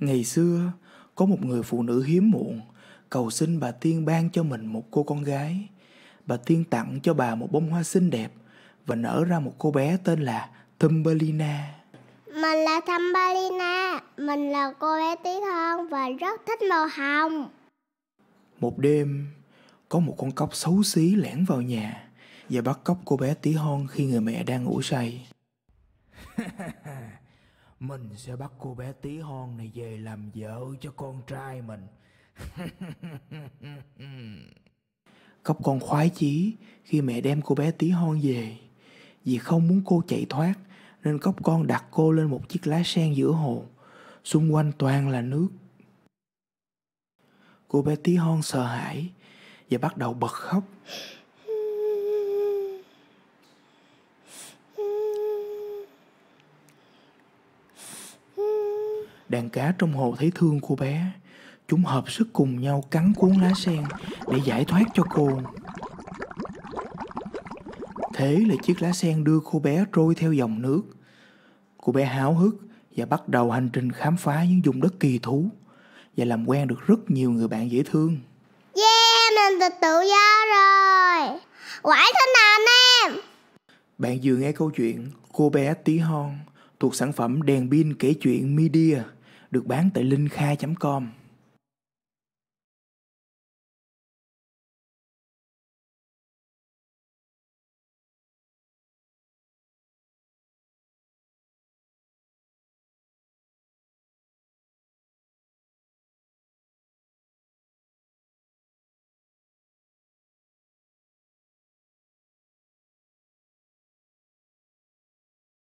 Ngày xưa, có một người phụ nữ hiếm muộn cầu xin bà Tiên ban cho mình một cô con gái. Bà Tiên tặng cho bà một bông hoa xinh đẹp và nở ra một cô bé tên là Thumbelina. Mình là Thumbelina, mình là cô bé tí hon và rất thích màu hồng. Một đêm, có một con cóc xấu xí lẻn vào nhà và bắt cóc cô bé tí hon khi người mẹ đang ngủ say. Mình sẽ bắt cô bé tí hon này về làm vợ cho con trai mình Cóc con khoái chí khi mẹ đem cô bé tí hon về Vì không muốn cô chạy thoát Nên cóc con đặt cô lên một chiếc lá sen giữa hồ Xung quanh toàn là nước Cô bé tí hon sợ hãi Và bắt đầu bật khóc đàn cá trong hồ thấy thương cô bé. Chúng hợp sức cùng nhau cắn cuốn lá sen để giải thoát cho cô. Thế là chiếc lá sen đưa cô bé trôi theo dòng nước. Cô bé háo hức và bắt đầu hành trình khám phá những vùng đất kỳ thú và làm quen được rất nhiều người bạn dễ thương. Yeah, mình được tự do rồi. Quải thế nào anh em? Bạn vừa nghe câu chuyện Cô bé tí hon thuộc sản phẩm đèn pin kể chuyện Media được bán tại linhkha.com.